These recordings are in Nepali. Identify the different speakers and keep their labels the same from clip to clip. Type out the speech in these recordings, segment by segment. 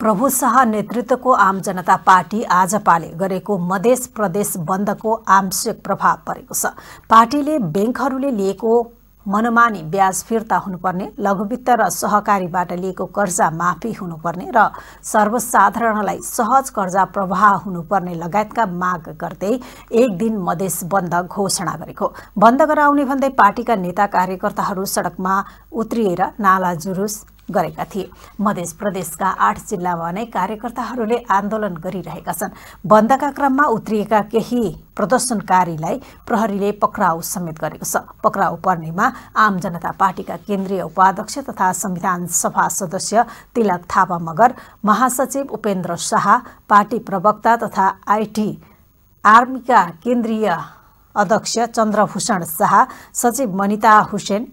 Speaker 1: प्रभु शाह नेतृत्वको आम जनता पार्टी आजपाले गरेको मधेस प्रदेश बन्दको आंशिक प्रभाव परेको छ पार्टीले ब्याङ्कहरूले लिएको मनमानी ब्याज फिर्ता हुनुपर्ने लघुवित्त र सहकारीबाट लिएको कर्जा माफी हुनुपर्ने र सर्वसाधारणलाई सहज कर्जा प्रवाह हुनुपर्ने लगायतका माग गर्दै एक दिन मधेस बन्द घोषणा गरेको बन्द गराउने भन्दै पार्टीका नेता कार्यकर्ताहरू सडकमा उत्रिएर नाला जुरुस गरेका थिए मध्य प्रदेशका आठ जिल्लामा नै कार्यकर्ताहरूले आन्दोलन गरिरहेका छन् बन्दका क्रममा उत्रिएका केही प्रदर्शनकारीलाई प्रहरीले पक्राउ समेत गरेको छ पक्राउ पर्नेमा आम जनता पार्टीका केन्द्रीय उपाध्यक्ष तथा संविधान सभा सदस्य तिलक थापा मगर महासचिव उपेन्द्र शाह पार्टी प्रवक्ता तथा आइटी आर्मीका केन्द्रीय अध्यक्ष चन्द्रभूषण शाह सचिव मनिता हुसेन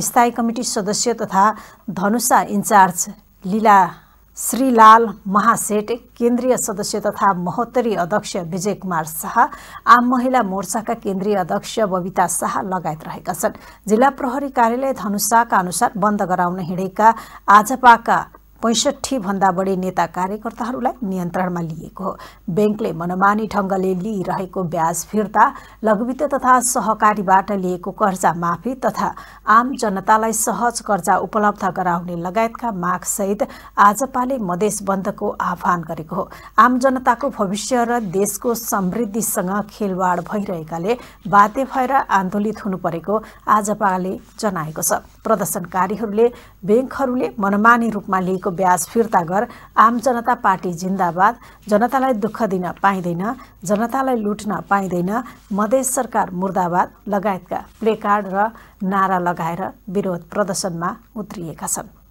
Speaker 1: स्थायी कमिटी सदस्य तथा धनुषा इन्चार्ज लीला श्रीलाल महासेठ केन्द्रीय सदस्य तथा महोत्तरी अध्यक्ष विजय कुमार शाह आम महिला मोर्चाका केन्द्रीय अध्यक्ष बबिता शाह लगायत रहेका छन् जिल्ला प्रहरी कार्यालय धनुषाका अनुसार बन्द गराउन हिँडेका आजपाका भन्दा बढी नेता कार्यकर्ताहरूलाई नियन्त्रणमा लिएको हो ब्याङ्कले मनमानी ढङ्गले लिइरहेको ब्याज फिर्ता लघुवित्त तथा सहकारीबाट लिएको कर्जा माफी तथा आम जनतालाई सहज कर्जा उपलब्ध गराउने लगायतका मागसहित आजपाले मधेस बन्दको आह्वान गरेको हो आम जनताको भविष्य र देशको समृद्धिसँग खेलवाड भइरहेकाले बाध्य भएर आन्दोलित हुनु परेको आजपाले जनाएको छ प्रदर्शनकारीहरूले ब्याङ्कहरूले मनमानी रूपमा लिएको ब्याज फिर्ता गर आम जनता पार्टी जिन्दाबाद जनतालाई दुःख दिन पाइँदैन जनतालाई लुट्न पाइँदैन मधेस सरकार मुर्दाबाद लगायतका प्लेकार्ड र नारा लगाएर विरोध प्रदर्शनमा उत्रिएका छन्